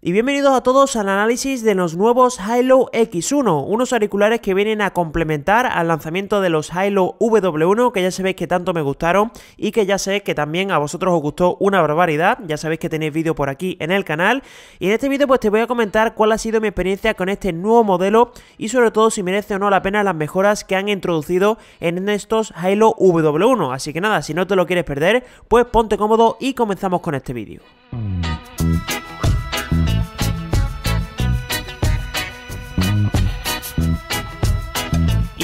y bienvenidos a todos al análisis de los nuevos Hilo X1, unos auriculares que vienen a complementar al lanzamiento de los Hilo W1 que ya sabéis que tanto me gustaron y que ya sé que también a vosotros os gustó una barbaridad, ya sabéis que tenéis vídeo por aquí en el canal y en este vídeo pues te voy a comentar cuál ha sido mi experiencia con este nuevo modelo y sobre todo si merece o no la pena las mejoras que han introducido en estos Hilo W1, así que nada, si no te lo quieres perder pues ponte cómodo y comenzamos con este vídeo.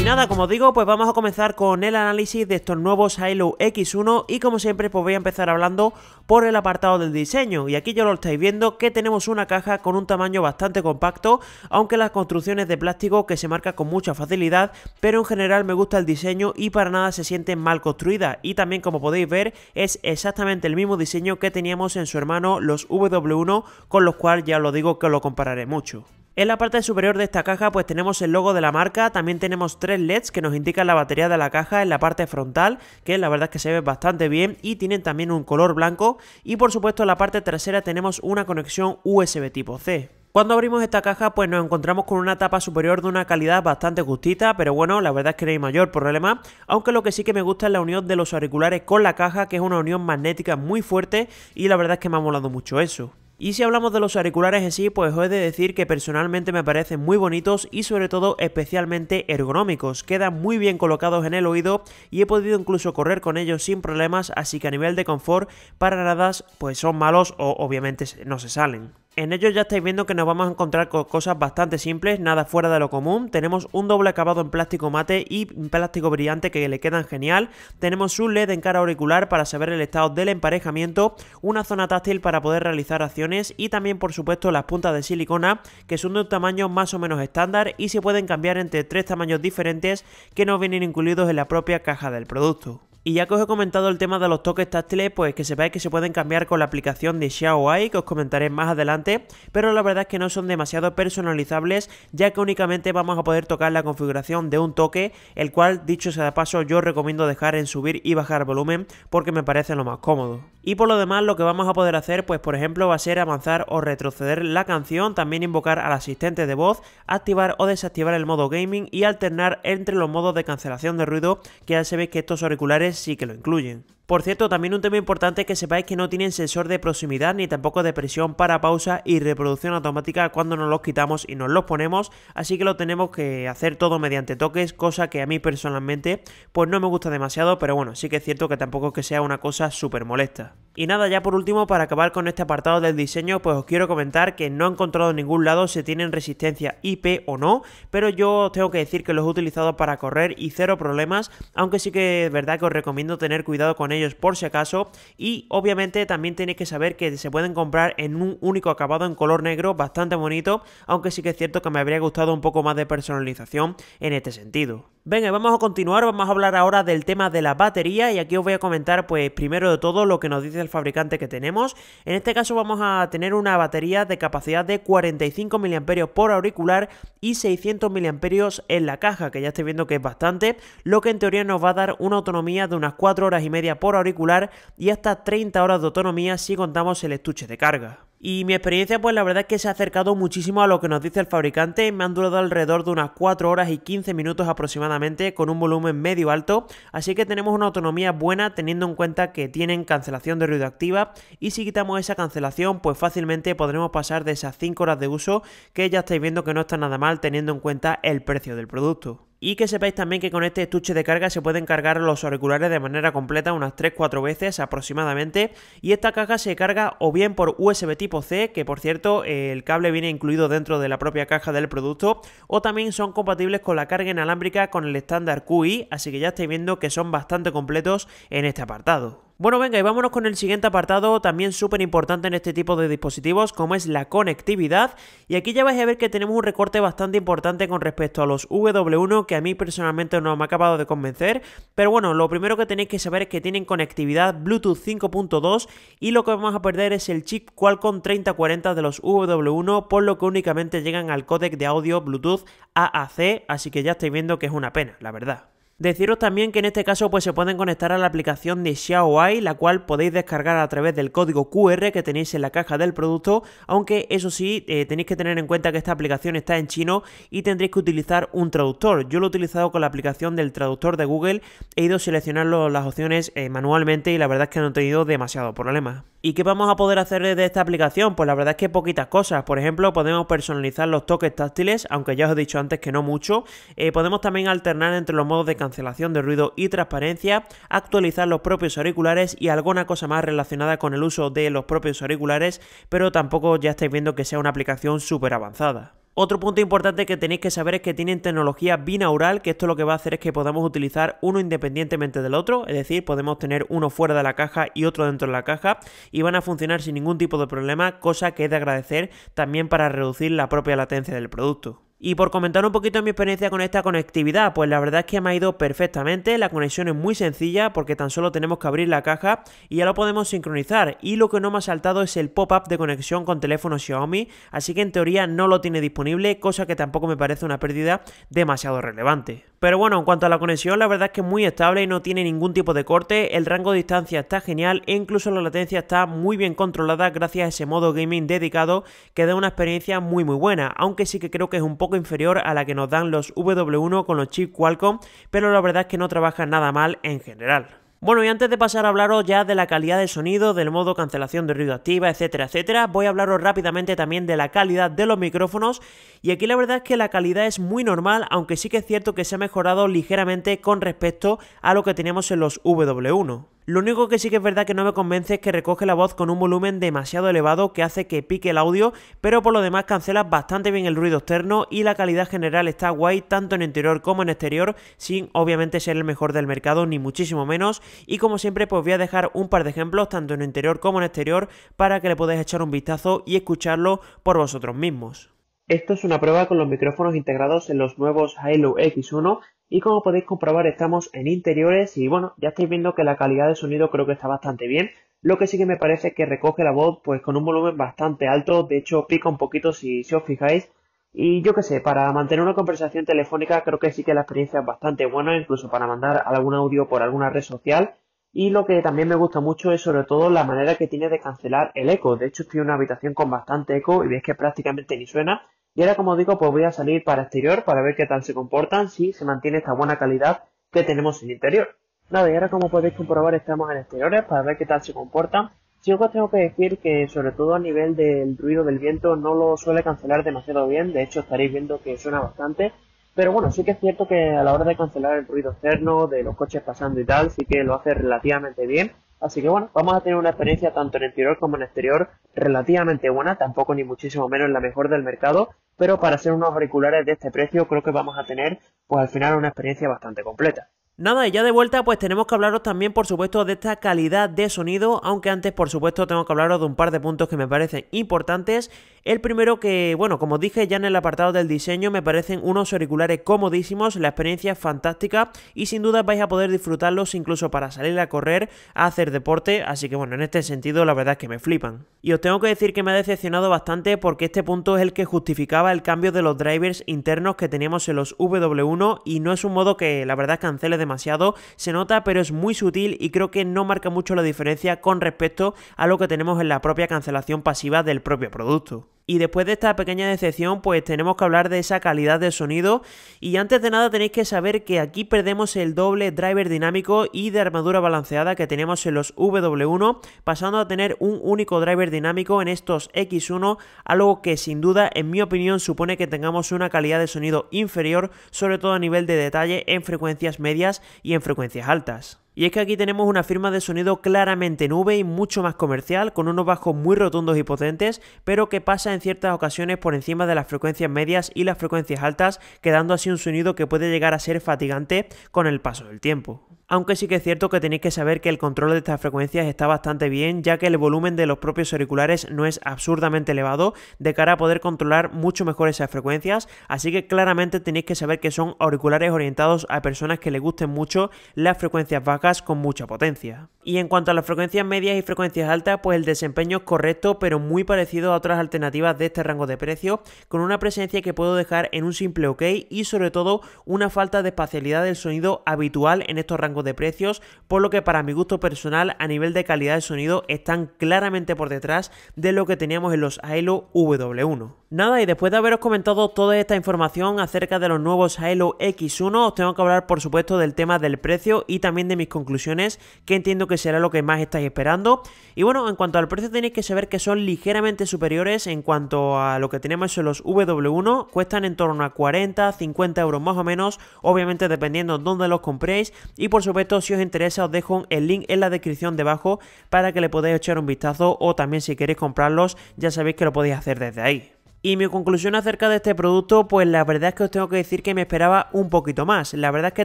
nada, como digo, pues vamos a comenzar con el análisis de estos nuevos Halo X1 y como siempre pues voy a empezar hablando por el apartado del diseño y aquí ya lo estáis viendo que tenemos una caja con un tamaño bastante compacto aunque las construcciones de plástico que se marca con mucha facilidad pero en general me gusta el diseño y para nada se siente mal construida y también como podéis ver es exactamente el mismo diseño que teníamos en su hermano los W1 con los cuales ya lo digo que lo compararé mucho. En la parte superior de esta caja pues tenemos el logo de la marca, también tenemos tres LEDs que nos indican la batería de la caja en la parte frontal, que la verdad es que se ve bastante bien y tienen también un color blanco y por supuesto en la parte trasera tenemos una conexión USB tipo C. Cuando abrimos esta caja pues nos encontramos con una tapa superior de una calidad bastante justita, pero bueno, la verdad es que no hay mayor problema, aunque lo que sí que me gusta es la unión de los auriculares con la caja, que es una unión magnética muy fuerte y la verdad es que me ha molado mucho eso. Y si hablamos de los auriculares así sí, pues os he de decir que personalmente me parecen muy bonitos y sobre todo especialmente ergonómicos. Quedan muy bien colocados en el oído y he podido incluso correr con ellos sin problemas, así que a nivel de confort, para nada, pues son malos o obviamente no se salen. En ello ya estáis viendo que nos vamos a encontrar con cosas bastante simples, nada fuera de lo común. Tenemos un doble acabado en plástico mate y plástico brillante que le quedan genial. Tenemos un LED en cara auricular para saber el estado del emparejamiento, una zona táctil para poder realizar acciones y también por supuesto las puntas de silicona que son de un tamaño más o menos estándar y se pueden cambiar entre tres tamaños diferentes que no vienen incluidos en la propia caja del producto. Y ya que os he comentado el tema de los toques táctiles, pues que sepáis que se pueden cambiar con la aplicación de Xiaoai, que os comentaré más adelante, pero la verdad es que no son demasiado personalizables, ya que únicamente vamos a poder tocar la configuración de un toque, el cual, dicho sea de paso, yo recomiendo dejar en subir y bajar volumen, porque me parece lo más cómodo. Y por lo demás lo que vamos a poder hacer pues por ejemplo va a ser avanzar o retroceder la canción, también invocar al asistente de voz, activar o desactivar el modo gaming y alternar entre los modos de cancelación de ruido que ya ve que estos auriculares sí que lo incluyen. Por cierto, también un tema importante es que sepáis que no tienen sensor de proximidad ni tampoco de presión para pausa y reproducción automática cuando nos los quitamos y nos los ponemos, así que lo tenemos que hacer todo mediante toques, cosa que a mí personalmente pues no me gusta demasiado, pero bueno, sí que es cierto que tampoco es que sea una cosa súper molesta. Y nada, ya por último, para acabar con este apartado del diseño, pues os quiero comentar que no he encontrado en ningún lado si tienen resistencia IP o no, pero yo os tengo que decir que los he utilizado para correr y cero problemas, aunque sí que es verdad que os recomiendo tener cuidado con ellos por si acaso. Y obviamente también tenéis que saber que se pueden comprar en un único acabado en color negro, bastante bonito, aunque sí que es cierto que me habría gustado un poco más de personalización en este sentido. Venga, vamos a continuar, vamos a hablar ahora del tema de la batería y aquí os voy a comentar pues primero de todo lo que nos dice el fabricante que tenemos. En este caso vamos a tener una batería de capacidad de 45 mAh por auricular y 600 mAh en la caja, que ya esté viendo que es bastante, lo que en teoría nos va a dar una autonomía de unas 4 horas y media por auricular y hasta 30 horas de autonomía si contamos el estuche de carga. Y mi experiencia, pues la verdad es que se ha acercado muchísimo a lo que nos dice el fabricante. Me han durado alrededor de unas 4 horas y 15 minutos aproximadamente, con un volumen medio alto. Así que tenemos una autonomía buena, teniendo en cuenta que tienen cancelación de ruido activa. Y si quitamos esa cancelación, pues fácilmente podremos pasar de esas 5 horas de uso, que ya estáis viendo que no está nada mal, teniendo en cuenta el precio del producto. Y que sepáis también que con este estuche de carga se pueden cargar los auriculares de manera completa unas 3-4 veces aproximadamente. Y esta caja se carga o bien por USB tipo C, que por cierto el cable viene incluido dentro de la propia caja del producto, o también son compatibles con la carga inalámbrica con el estándar QI, así que ya estáis viendo que son bastante completos en este apartado. Bueno, venga, y vámonos con el siguiente apartado, también súper importante en este tipo de dispositivos, como es la conectividad. Y aquí ya vais a ver que tenemos un recorte bastante importante con respecto a los W1, que a mí personalmente no me ha acabado de convencer. Pero bueno, lo primero que tenéis que saber es que tienen conectividad Bluetooth 5.2 y lo que vamos a perder es el chip Qualcomm 3040 de los W1, por lo que únicamente llegan al códec de audio Bluetooth AAC, así que ya estáis viendo que es una pena, la verdad. Deciros también que en este caso pues se pueden conectar a la aplicación de Xiaoai, la cual podéis descargar a través del código QR que tenéis en la caja del producto, aunque eso sí, eh, tenéis que tener en cuenta que esta aplicación está en chino y tendréis que utilizar un traductor. Yo lo he utilizado con la aplicación del traductor de Google, he ido seleccionando las opciones eh, manualmente y la verdad es que no he tenido demasiado problema. ¿Y qué vamos a poder hacer de esta aplicación? Pues la verdad es que poquitas cosas. Por ejemplo, podemos personalizar los toques táctiles, aunque ya os he dicho antes que no mucho. Eh, podemos también alternar entre los modos de cancelación de ruido y transparencia, actualizar los propios auriculares y alguna cosa más relacionada con el uso de los propios auriculares, pero tampoco ya estáis viendo que sea una aplicación súper avanzada. Otro punto importante que tenéis que saber es que tienen tecnología binaural, que esto lo que va a hacer es que podamos utilizar uno independientemente del otro, es decir, podemos tener uno fuera de la caja y otro dentro de la caja, y van a funcionar sin ningún tipo de problema, cosa que es de agradecer también para reducir la propia latencia del producto. Y por comentar un poquito mi experiencia con esta conectividad, pues la verdad es que me ha ido perfectamente, la conexión es muy sencilla porque tan solo tenemos que abrir la caja y ya lo podemos sincronizar y lo que no me ha saltado es el pop-up de conexión con teléfono Xiaomi, así que en teoría no lo tiene disponible, cosa que tampoco me parece una pérdida demasiado relevante. Pero bueno, en cuanto a la conexión, la verdad es que es muy estable y no tiene ningún tipo de corte, el rango de distancia está genial e incluso la latencia está muy bien controlada gracias a ese modo gaming dedicado que da una experiencia muy muy buena, aunque sí que creo que es un poco inferior a la que nos dan los W1 con los chips Qualcomm, pero la verdad es que no trabajan nada mal en general. Bueno, y antes de pasar a hablaros ya de la calidad de sonido, del modo cancelación de ruido activa, etcétera, etcétera, voy a hablaros rápidamente también de la calidad de los micrófonos. Y aquí la verdad es que la calidad es muy normal, aunque sí que es cierto que se ha mejorado ligeramente con respecto a lo que teníamos en los W1. Lo único que sí que es verdad que no me convence es que recoge la voz con un volumen demasiado elevado que hace que pique el audio, pero por lo demás cancela bastante bien el ruido externo y la calidad general está guay tanto en interior como en exterior, sin obviamente ser el mejor del mercado ni muchísimo menos. Y como siempre pues voy a dejar un par de ejemplos tanto en interior como en exterior para que le podáis echar un vistazo y escucharlo por vosotros mismos. Esto es una prueba con los micrófonos integrados en los nuevos Halo X1 y como podéis comprobar estamos en interiores y bueno, ya estáis viendo que la calidad de sonido creo que está bastante bien. Lo que sí que me parece que recoge la voz pues con un volumen bastante alto, de hecho pica un poquito si, si os fijáis. Y yo que sé, para mantener una conversación telefónica creo que sí que la experiencia es bastante buena, incluso para mandar algún audio por alguna red social. Y lo que también me gusta mucho es sobre todo la manera que tiene de cancelar el eco. De hecho estoy en una habitación con bastante eco y veis que prácticamente ni suena. Y ahora, como digo, pues voy a salir para exterior para ver qué tal se comportan, si se mantiene esta buena calidad que tenemos en interior. Nada, y ahora como podéis comprobar estamos en exteriores para ver qué tal se comportan. Si os tengo que decir que sobre todo a nivel del ruido del viento no lo suele cancelar demasiado bien, de hecho estaréis viendo que suena bastante, pero bueno, sí que es cierto que a la hora de cancelar el ruido externo de los coches pasando y tal, sí que lo hace relativamente bien, Así que bueno, vamos a tener una experiencia tanto en interior como en exterior relativamente buena, tampoco ni muchísimo menos la mejor del mercado, pero para ser unos auriculares de este precio creo que vamos a tener pues al final una experiencia bastante completa. Nada, y ya de vuelta pues tenemos que hablaros también por supuesto de esta calidad de sonido, aunque antes por supuesto tengo que hablaros de un par de puntos que me parecen importantes el primero que, bueno, como dije ya en el apartado del diseño, me parecen unos auriculares comodísimos, la experiencia es fantástica y sin duda vais a poder disfrutarlos incluso para salir a correr, a hacer deporte, así que bueno, en este sentido la verdad es que me flipan. Y os tengo que decir que me ha decepcionado bastante porque este punto es el que justificaba el cambio de los drivers internos que teníamos en los W1 y no es un modo que la verdad cancele demasiado, se nota pero es muy sutil y creo que no marca mucho la diferencia con respecto a lo que tenemos en la propia cancelación pasiva del propio producto. Y después de esta pequeña decepción, pues tenemos que hablar de esa calidad de sonido. Y antes de nada tenéis que saber que aquí perdemos el doble driver dinámico y de armadura balanceada que tenemos en los W1, pasando a tener un único driver dinámico en estos X1, algo que sin duda, en mi opinión, supone que tengamos una calidad de sonido inferior, sobre todo a nivel de detalle en frecuencias medias y en frecuencias altas. Y es que aquí tenemos una firma de sonido claramente nube y mucho más comercial, con unos bajos muy rotundos y potentes, pero que pasa en ciertas ocasiones por encima de las frecuencias medias y las frecuencias altas, quedando así un sonido que puede llegar a ser fatigante con el paso del tiempo aunque sí que es cierto que tenéis que saber que el control de estas frecuencias está bastante bien, ya que el volumen de los propios auriculares no es absurdamente elevado de cara a poder controlar mucho mejor esas frecuencias, así que claramente tenéis que saber que son auriculares orientados a personas que les gusten mucho las frecuencias bajas con mucha potencia. Y en cuanto a las frecuencias medias y frecuencias altas, pues el desempeño es correcto, pero muy parecido a otras alternativas de este rango de precio, con una presencia que puedo dejar en un simple OK y sobre todo una falta de espacialidad del sonido habitual en estos rangos de precios, por lo que para mi gusto personal a nivel de calidad de sonido están claramente por detrás de lo que teníamos en los Halo W1. Nada, y después de haberos comentado toda esta información acerca de los nuevos Halo X1, os tengo que hablar por supuesto del tema del precio y también de mis conclusiones, que entiendo que será lo que más estáis esperando. Y bueno, en cuanto al precio tenéis que saber que son ligeramente superiores en cuanto a lo que tenemos en los W1, cuestan en torno a 40, 50 euros más o menos, obviamente dependiendo dónde los compréis y por todo, si os interesa, os dejo el link en la descripción debajo para que le podáis echar un vistazo o también si queréis comprarlos, ya sabéis que lo podéis hacer desde ahí. Y mi conclusión acerca de este producto, pues la verdad es que os tengo que decir que me esperaba un poquito más. La verdad es que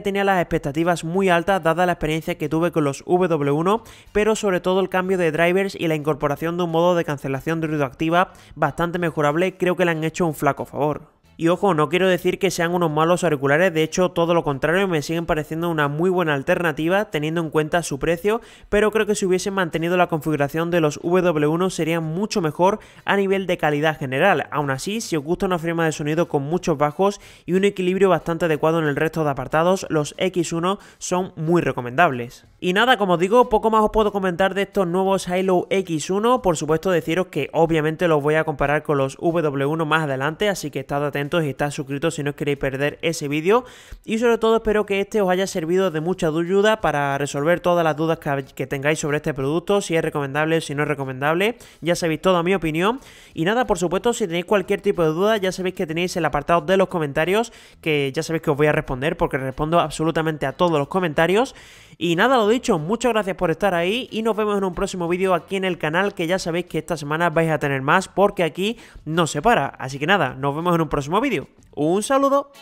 tenía las expectativas muy altas dada la experiencia que tuve con los W1, pero sobre todo el cambio de drivers y la incorporación de un modo de cancelación de ruido activa bastante mejorable, creo que le han hecho un flaco favor. Y ojo, no quiero decir que sean unos malos auriculares, de hecho todo lo contrario, me siguen pareciendo una muy buena alternativa teniendo en cuenta su precio, pero creo que si hubiesen mantenido la configuración de los W1 serían mucho mejor a nivel de calidad general. Aún así, si os gusta una firma de sonido con muchos bajos y un equilibrio bastante adecuado en el resto de apartados, los X1 son muy recomendables. Y nada, como digo, poco más os puedo comentar de estos nuevos Hilo X1, por supuesto deciros que obviamente los voy a comparar con los W1 más adelante, así que estad atentos y suscritos si no os queréis perder ese vídeo. Y sobre todo espero que este os haya servido de mucha ayuda para resolver todas las dudas que, tengáis sobre este producto, si es recomendable, si no es recomendable. Ya sabéis toda mi opinión. Y nada, por supuesto, si tenéis cualquier tipo de duda, ya sabéis que tenéis el apartado de los comentarios, que ya sabéis que os voy a responder porque respondo absolutamente a todos los comentarios. Y nada, lo dicho, muchas gracias por estar ahí y nos vemos en un próximo vídeo aquí en el canal que ya sabéis que esta semana vais a tener más porque aquí no se para. Así que nada, nos vemos en un próximo vídeo. Un saludo.